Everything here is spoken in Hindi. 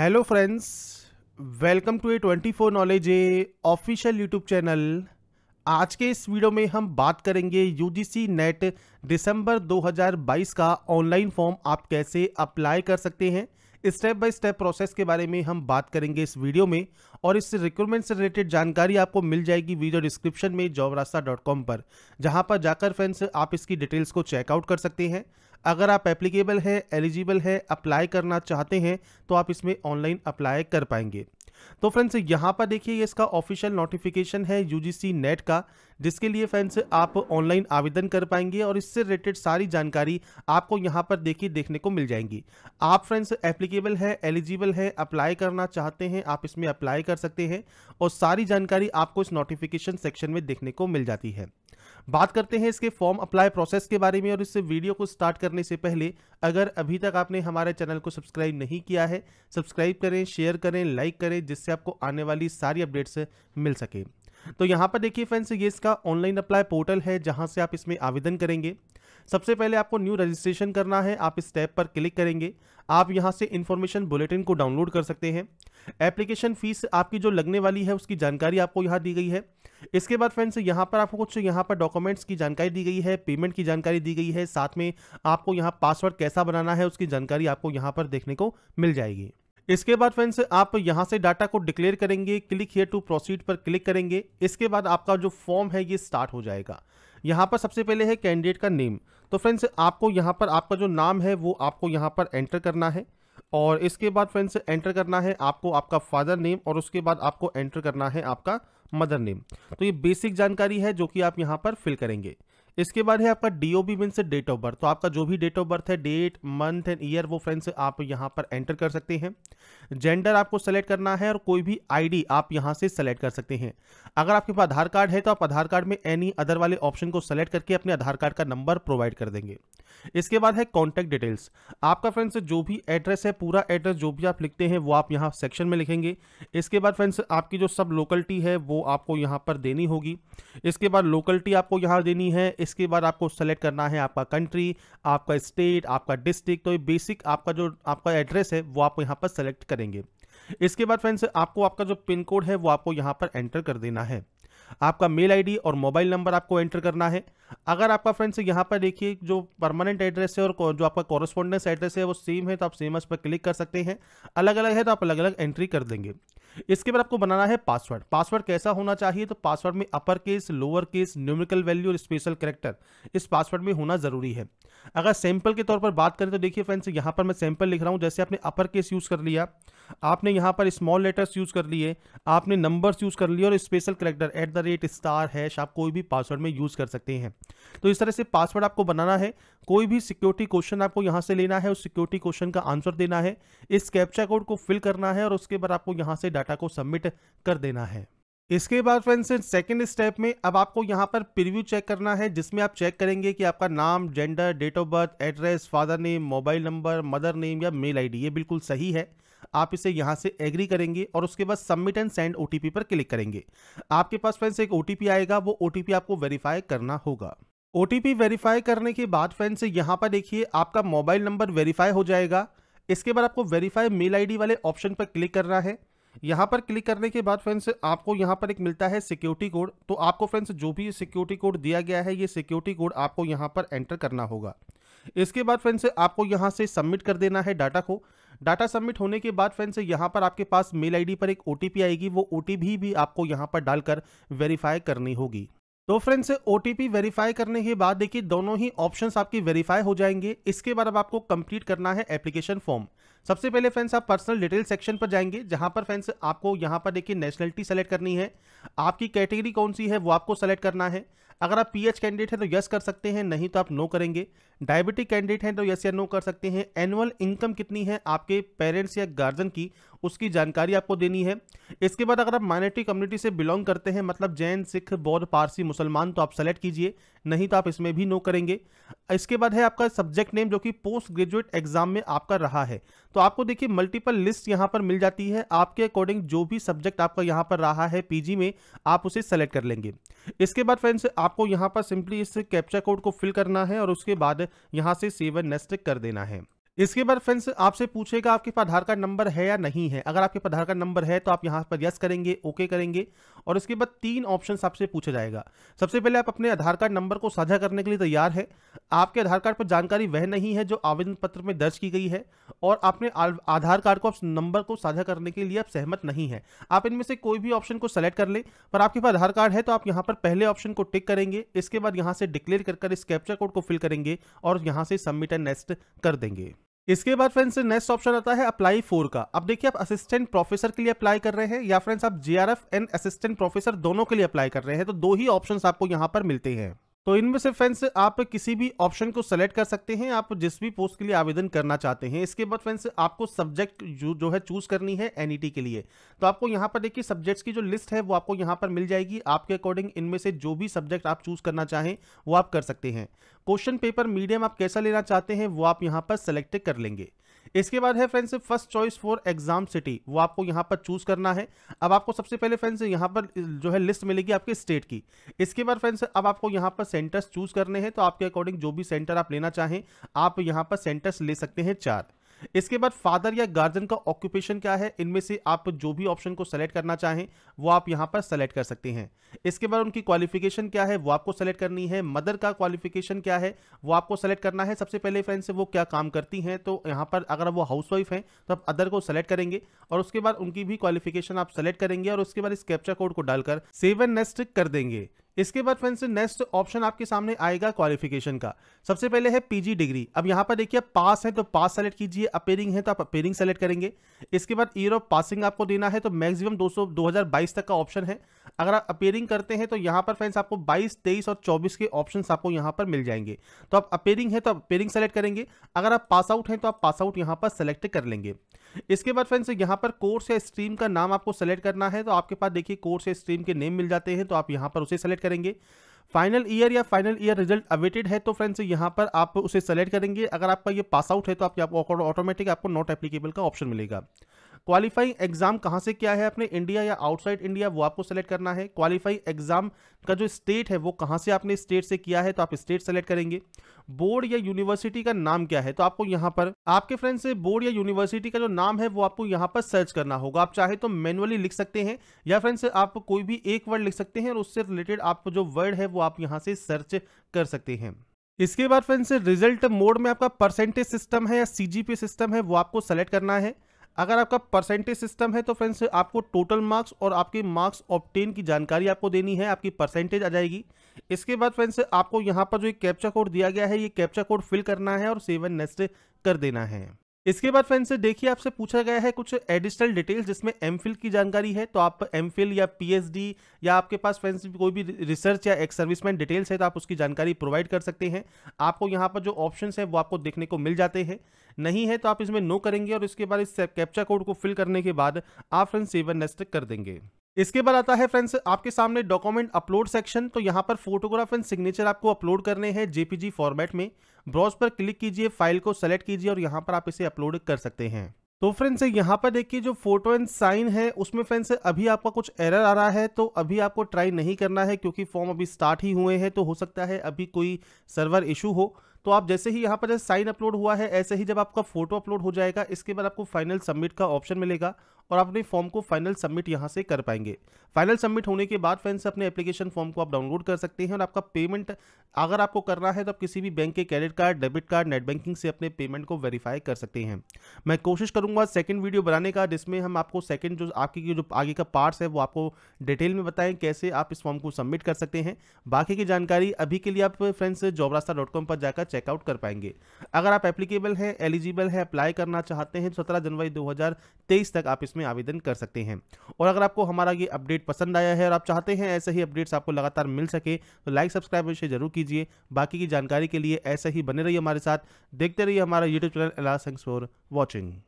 hello friends welcome to A twenty four knowledge a official YouTube channel आज के इस वीडियो में हम बात करेंगे यूजीसी नेट दिसंबर 2022 का ऑनलाइन फॉर्म आप कैसे अप्लाई कर सकते हैं स्टेप बाय स्टेप प्रोसेस के बारे में हम बात करेंगे इस वीडियो में और इस रिक्रूटमेंट से रिलेटेड जानकारी आपको मिल जाएगी वीडियो डिस्क्रिप्शन में जॉब डॉट कॉम पर जहाँ पर जाकर फ्रेंड्स आप इसकी डिटेल्स को चेकआउट कर सकते हैं अगर आप एप्लीकेबल हैं एलिजिबल हैं अप्लाई करना चाहते हैं तो आप इसमें ऑनलाइन अप्लाई कर पाएंगे तो फ्रेंड्स यहाँ पर देखिए ये इसका ऑफिशियल नोटिफिकेशन है यूजीसी नेट का जिसके लिए फ्रेंड्स आप ऑनलाइन आवेदन कर पाएंगे और इससे रिलेटेड सारी जानकारी आपको यहाँ पर देखिए देखने को मिल जाएंगी आप फ्रेंड्स एप्लीकेबल है एलिजिबल है अप्लाई करना चाहते हैं आप इसमें अप्लाई कर सकते हैं और सारी जानकारी आपको इस नोटिफिकेशन सेक्शन में देखने को मिल जाती है बात करते हैं इसके फॉर्म अप्लाई प्रोसेस के बारे में और इस वीडियो को स्टार्ट करने से पहले अगर अभी तक आपने हमारे चैनल को सब्सक्राइब नहीं किया है सब्सक्राइब करें शेयर करें लाइक करें जिससे आपको आने वाली सारी अपडेट्स मिल सके तो यहाँ पर देखिए फ्रेंड्स ये इसका ऑनलाइन अप्लाई पोर्टल है जहाँ से आप इसमें आवेदन करेंगे सबसे पहले आपको न्यू रजिस्ट्रेशन करना है आप इस टैब पर क्लिक करेंगे आप यहाँ से इन्फॉर्मेशन बुलेटिन को डाउनलोड कर सकते हैं एप्लीकेशन फीस आपकी जो लगने वाली है उसकी जानकारी आपको यहाँ दी गई है इसके बाद फ्रेंड्स यहाँ पर आपको कुछ यहाँ पर डॉक्यूमेंट्स की जानकारी दी गई है पेमेंट की जानकारी दी गई है साथ में आपको यहाँ पासवर्ड कैसा बनाना है उसकी जानकारी आपको यहाँ पर देखने को मिल जाएगी इसके बाद फ्रेंड्स आप यहां से डाटा को डिक्लेयर करेंगे क्लिक हियर टू प्रोसीड पर क्लिक करेंगे इसके बाद आपका जो फॉर्म है ये स्टार्ट हो जाएगा यहां पर सबसे पहले है कैंडिडेट का नेम तो फ्रेंड्स आपको यहां पर आपका जो नाम है वो आपको यहां पर एंटर करना है और इसके बाद फ्रेंड्स एंटर करना है आपको आपका फादर नेम और उसके बाद आपको एंटर करना है आपका मदर नेम तो ये बेसिक जानकारी है जो कि आप यहाँ पर फिल करेंगे इसके बाद है आपका बी मीन डेट ऑफ बर्थ तो आपका जो भी डेट ऑफ बर्थ है डेट मंथ एंड ईयर वो फ्रेंड्स आप यहाँ पर एंटर कर सकते हैं जेंडर आपको सेलेक्ट करना है और कोई भी आईडी आप यहाँ से सेलेक्ट कर सकते हैं अगर आपके पास आधार कार्ड है तो आप आधार कार्ड में एनी अदर वाले ऑप्शन को सेलेक्ट करके अपने आधार कार्ड का नंबर प्रोवाइड कर देंगे इसके बाद है कॉन्टैक्ट डिटेल्स आपका फ्रेंड्स जो भी एड्रेस है पूरा एड्रेस जो भी आप लिखते हैं वो आप यहाँ सेक्शन में लिखेंगे इसके बाद फ्रेंड्स आपकी जो सब लोकलिटी है वो आपको यहाँ पर देनी होगी इसके बाद लोकलिटी आपको यहाँ देनी है इसके बाद आपको सेलेक्ट करना है आपका कंट्री आपका स्टेट आपका डिस्ट्रिक्ट तो ये बेसिक आपका जो आपका एड्रेस है वो आप यहाँ पर सेलेक्ट करेंगे इसके बाद फ्रेंड्स आपको आपका जो पिन कोड है वो आपको यहाँ पर एंटर कर देना है आपका मेल आईडी और मोबाइल नंबर आपको एंटर करना है अगर आपका फ्रेंड्स यहाँ पर देखिए जो परमानेंट एड्रेस है और जो आपका कॉरस्पॉन्डेंस एड्रेस है वो सेम है तो आप सेम पर क्लिक कर सकते हैं अलग अलग है तो आप अलग अलग एंट्री कर देंगे इसके बाद आपको बनाना है पासवर्ड पासवर्ड कैसा होना चाहिए तो पासवर्ड में upper case lower case numerical value और स्पेशल करेक्टर इस पासवर्ड में होना जरूरी है अगर सैंपल के तौर पर बात करें तो देखिए फ्रेंड्स यहां पर मैं सैंपल लिख रहा हूं जैसे आपने अपर केस यूज़ कर लिया आपने यहाँ पर स्मॉल लेटर्स यूज़ कर लिए आपने नंबर्स यूज़ कर लिए और special character at the rate star hash आप कोई भी पासवर्ड में यूज़ कर सकते हैं तो इस तरह से पासवर्ड आपको बनाना है कोई भी सिक्योरिटी क्वेश्चन आपको यहाँ से लेना है उस सिक्योरिटी क्वेश्चन का आंसर देना है इस कैप्चा कोड को फिल करना है और उसके बाद आपको यहाँ से डाटा को सबमिट कर देना है इसके बाद फ्रेंड्स सेकेंड स्टेप में अब आपको यहाँ पर प्रीव्यू चेक करना है जिसमें आप चेक करेंगे कि आपका नाम gender date of birth address father name mobile number mother name या मेल आईडी ये बिल्कुल सही है आप इसे यहां से एग्री करेंगे और उसके बाद सबमिट एंड सेंड ओ पर क्लिक करेंगे आपके पास फ्रेंड्स एक ओ आएगा वो ओ आपको वेरीफाई करना होगा ओ वेरीफाई करने के बाद फ्रेंड्स यहाँ पर देखिए आपका मोबाइल नंबर वेरीफाई हो जाएगा इसके बाद आपको वेरीफाई मेल आई वाले ऑप्शन पर क्लिक करना है यहाँ पर क्लिक करने के बाद फ्रेंड्स आपको यहाँ पर एक मिलता है सिक्योरिटी कोड तो आपको फ्रेंड्स जो भी सिक्योरिटी कोड दिया गया है ये सिक्योरिटी कोड आपको यहाँ पर एंटर करना होगा इसके बाद फ्रेंड्स आपको यहाँ से सबमिट कर देना है डाटा को डाटा सबमिट होने के बाद फ्रेंड्स यहाँ पर आपके पास मेल आईडी पर एक ओटीपी आएगी वो ओटीपी भी आपको यहाँ पर डालकर वेरीफाई करनी होगी तो फ्रेंड्स ओटीपी वेरीफाई करने के बाद देखिए दोनों ही ऑप्शंस आपके वेरीफाई हो जाएंगे इसके बाद अब आपको कंप्लीट करना है एप्लीकेशन फॉर्म सबसे पहले फ्रेंड्स आप पर्सनल डिटेल सेक्शन पर जाएंगे जहां पर फ्रेंड्स आपको यहां पर देखिए नेशनलिटी सेलेक्ट करनी है आपकी कैटेगरी कौन सी है वो आपको सेलेक्ट करना है अगर आप पीएच कैंडिडेट है तो यस कर सकते हैं नहीं तो आप नो करेंगे डायबिटिक कैंडिडेट हैं तो यस या नो कर सकते हैं एनुअल इनकम कितनी है आपके पेरेंट्स या गार्जन की उसकी जानकारी आपको देनी है इसके बाद अगर आप माइनॉरिटी कम्युनिटी से बिलोंग करते हैं मतलब जैन सिख बौद्ध पारसी मुसलमान तो आप सेलेक्ट कीजिए नहीं तो आप इसमें भी नो करेंगे इसके बाद है आपका सब्जेक्ट नेम जो कि पोस्ट ग्रेजुएट एग्जाम में आपका रहा है तो आपको देखिए मल्टीपल लिस्ट यहाँ पर मिल जाती है आपके अकॉर्डिंग जो भी सब्जेक्ट आपका यहाँ पर रहा है पी में आप उसे सेलेक्ट कर लेंगे इसके बाद फ्रेंड्स आपको यहाँ पर सिंपली इस कैप्चा कोड को फिल करना है और उसके बाद यहाँ से सेवन नष्ट कर देना है इसके बाद फ्रेंड्स आपसे पूछेगा आपके पास आधार कार्ड नंबर है या नहीं है अगर आपके पास आधार कार्ड नंबर है तो आप यहाँ पर यस करेंगे ओके करेंगे और इसके बाद तीन ऑप्शन आपसे पूछा जाएगा सबसे पहले आप अपने आधार कार्ड नंबर को साझा करने के लिए तैयार है आपके आधार कार्ड पर जानकारी वह नहीं है जो आवेदन पत्र में दर्ज की गई है और आपने आधार कार्ड को आप नंबर को साझा करने के लिए आप सहमत नहीं है आप इनमें से कोई भी ऑप्शन को सेलेक्ट कर लें पर आपके पास आधार कार्ड है तो आप यहाँ पर पहले ऑप्शन को टिक करेंगे इसके बाद यहाँ से डिक्लेयर कर इस कैप्चर कोड को फिल करेंगे और यहाँ से सबमिट एंड नेक्स्ट कर देंगे इसके बाद फ्रेंड्स नेक्स्ट ऑप्शन आता है अप्लाई फोर का अब देखिए आप असिस्टेंट प्रोफेसर के लिए अप्लाई कर रहे हैं या फ्रेंड्स आप जीआरएफ एंड असिस्टेंट प्रोफेसर दोनों के लिए अप्लाई कर रहे हैं तो दो ही ऑप्शन आपको यहाँ पर मिलते हैं तो इनमें से फ्रेंड्स आप किसी भी ऑप्शन को सेलेक्ट कर सकते हैं आप जिस भी पोस्ट के लिए आवेदन करना चाहते हैं इसके बाद फ्रेंड्स आपको सब्जेक्ट जो जो है चूज करनी है एनईटी e के लिए तो आपको यहां पर देखिए सब्जेक्ट्स की जो लिस्ट है वो आपको यहाँ पर मिल जाएगी आपके अकॉर्डिंग इनमें से जो भी सब्जेक्ट आप चूज करना चाहें वो आप कर सकते हैं क्वेश्चन पेपर मीडियम आप कैसा लेना चाहते हैं वो आप यहाँ पर सेलेक्ट कर लेंगे इसके बाद है friends first choice for exam city वो आपको यहाँ पर चूज करना है अब आपको सबसे पहले फ्रेंड्स यहाँ पर जो है लिस्ट मिलेगी आपके स्टेट की इसके बाद फ्रेंड्स अब आपको यहाँ पर सेंटर्स चूज करने हैं तो आपके अकॉर्डिंग जो भी सेंटर आप लेना चाहें आप यहाँ पर सेंटर्स ले सकते हैं चार इसके बाद फादर या गार्जियन का ऑक्यूपेशन क्या है इनमें से आप जो भी ऑप्शन को सेलेक्ट करना चाहें वो आप यहां पर सेलेक्ट कर सकते हैं इसके बाद उनकी क्वालिफिकेशन क्या है वो आपको सेलेक्ट करनी है मदर का क्वालिफिकेशन क्या है वो आपको सेलेक्ट करना है सबसे पहले फ्रेंड्स वो क्या काम करती हैं तो यहाँ पर अगर वो हाउस वाइफ हैं तो आप अदर को सेलेक्ट करेंगे और उसके बाद उनकी भी क्वालिफिकेशन आप सेलेक्ट करेंगे और उसके बाद इस कैप्चर कोड को डालकर सेवन नेस्ट कर देंगे इसके बाद फ्रेंड्स नेक्स्ट ऑप्शन आपके सामने आएगा क्वालिफिकेशन का सबसे पहले है पीजी डिग्री अब यहां पर देखिए पास है तो पास सेलेक्ट कीजिए अपेयरिंग है तो आप अपेयरिंग सेलेक्ट करेंगे इसके बाद ईयर ऑफ पासिंग आपको देना है तो मैक्सिमम 200 2022 तक का ऑप्शन है अगर आप अपेयरिंग करते हैं तो यहाँ पर फ्रेंड्स आपको 22, 23 और 24 के ऑप्शन आपको यहाँ पर मिल जाएंगे तो आप अपेयरिंग है तो आप अपेयरिंग सेलेक्ट करेंगे अगर आप पास आउट हैं तो आप पास आउट यहाँ पर सेलेक्ट कर लेंगे इसके बाद फ्रेंड्स यहाँ पर कोर्स या स्ट्रीम का नाम आपको सेलेक्ट करना है तो आपके पास देखिए कोर्स या स्ट्रीम के नेम मिल जाते हैं तो आप यहाँ पर उसे सेलेक्ट करेंगे फाइनल ईयर या फाइनल ईयर रिजल्ट अवेटेड है तो फ्रेंड्स यहाँ पर आप उसे सेलेक्ट करेंगे अगर आपका ये पास आउट है तो आपको ऑटोमेटिक आपको नॉट एप्लीकेबल का ऑप्शन मिलेगा क्वालिफाइंग एग्जाम कहाँ से क्या है अपने इंडिया या आउटसाइड इंडिया वो आपको सेलेक्ट करना है क्वालिफाइंग एग्जाम का जो स्टेट है वो कहाँ से आपने स्टेट से किया है तो आप स्टेट सेलेक्ट करेंगे बोर्ड या यूनिवर्सिटी का नाम क्या है तो आपको यहाँ पर आपके फ्रेंड से बोर्ड या यूनिवर्सिटी का जो नाम है वो आपको यहाँ पर सर्च करना होगा आप चाहे तो मैनुअली लिख सकते हैं या फ्रेंड्स आप कोई भी एक वर्ड लिख सकते हैं और उससे रिलेटेड आप जो वर्ड है वो आप यहाँ से सर्च कर सकते हैं इसके बाद फ्रेंड्स रिजल्ट मोड में आपका परसेंटेज सिस्टम है या सीजीपी सिस्टम है वो आपको सेलेक्ट करना है अगर आपका परसेंटेज सिस्टम है तो फ्रेंड्स आपको टोटल मार्क्स और आपके मार्क्स ऑप्टेन की जानकारी आपको देनी है आपकी परसेंटेज आ जाएगी इसके बाद फ्रेंड्स आपको यहाँ पर जो एक कैप्चा कोड दिया गया है ये कैप्चा कोड फिल करना है और सेवन नेस्ट कर देना है इसके बाद फ्रेंड्स देखिए आपसे पूछा गया है कुछ एडिशनल डिटेल्स जिसमें एम की जानकारी है तो आप एम या पी या आपके पास फ्रेंड्स कोई भी रिसर्च या एक्स सर्विसमैन डिटेल्स है तो आप उसकी जानकारी प्रोवाइड कर सकते हैं आपको यहाँ पर जो ऑप्शन है वो आपको देखने को मिल जाते हैं नहीं है तो आप इसमें नो करेंगे और इसके बाद इस कैप्चा कोड को फिल करने के बाद आप फ्रेंड सेवन नेस्ट कर देंगे इसके बाद आता है फ्रेंड्स आपके सामने डॉक्यूमेंट अपलोड सेक्शन तो यहाँ पर फोटोग्राफ एंड सिग्नेचर आपको अपलोड करने हैं जेपीजी फॉर्मेट में ब्रॉज पर क्लिक कीजिए फाइल को सेलेक्ट कीजिए और यहाँ पर आप इसे अपलोड कर सकते हैं तो फ्रेंड्स यहाँ पर देखिए जो फोटो एंड साइन है उसमें फ्रेंड्स अभी आपका कुछ एरर आ रहा है तो अभी आपको ट्राई नहीं करना है क्योंकि फॉर्म अभी स्टार्ट ही हुए हैं तो हो सकता है अभी कोई सर्वर इशू हो तो आप जैसे ही यहाँ पर साइन अपलोड हुआ है ऐसे ही जब आपका फोटो अपलोड हो जाएगा इसके बाद आपको फाइनल सबमिट का ऑप्शन मिलेगा और आप अपने फॉर्म को फाइनल सबमिट यहाँ से कर पाएंगे फाइनल सबमिट होने के बाद फ्रेंड्स अपने एप्लीकेशन फॉर्म को आप डाउनलोड कर सकते हैं और आपका पेमेंट अगर आपको करना है तो आप किसी भी बैंक के credit card debit card net banking से अपने पेमेंट को वेरीफाई कर सकते हैं मैं कोशिश करूंगा सेकेंड वीडियो बनाने का जिसमें हम आपको सेकेंड जो आपके जो आगे का पार्ट्स है वो आपको डिटेल में बताएं कैसे आप इस फॉर्म को सबमिट कर सकते हैं बाकी की जानकारी अभी के लिए आप फ्रेंड्स जॉबरास्ता पर जाकर चेकआउट कर पाएंगे अगर आप एप्लीकेबल हैं एलिजिबल हैं अप्लाई करना चाहते हैं तो सत्रह जनवरी 2023 तक आप इसमें आवेदन कर सकते हैं और अगर आपको हमारा ये अपडेट पसंद आया है और आप चाहते हैं ऐसे ही अपडेट्स आपको लगातार मिल सके तो लाइक सब्सक्राइब और जरूर कीजिए बाकी की जानकारी के लिए ऐसे ही बने रहिए हमारे साथ देखते रहिए हमारा यूट्यूब चैनल एलास थैंक्स फॉर वॉचिंग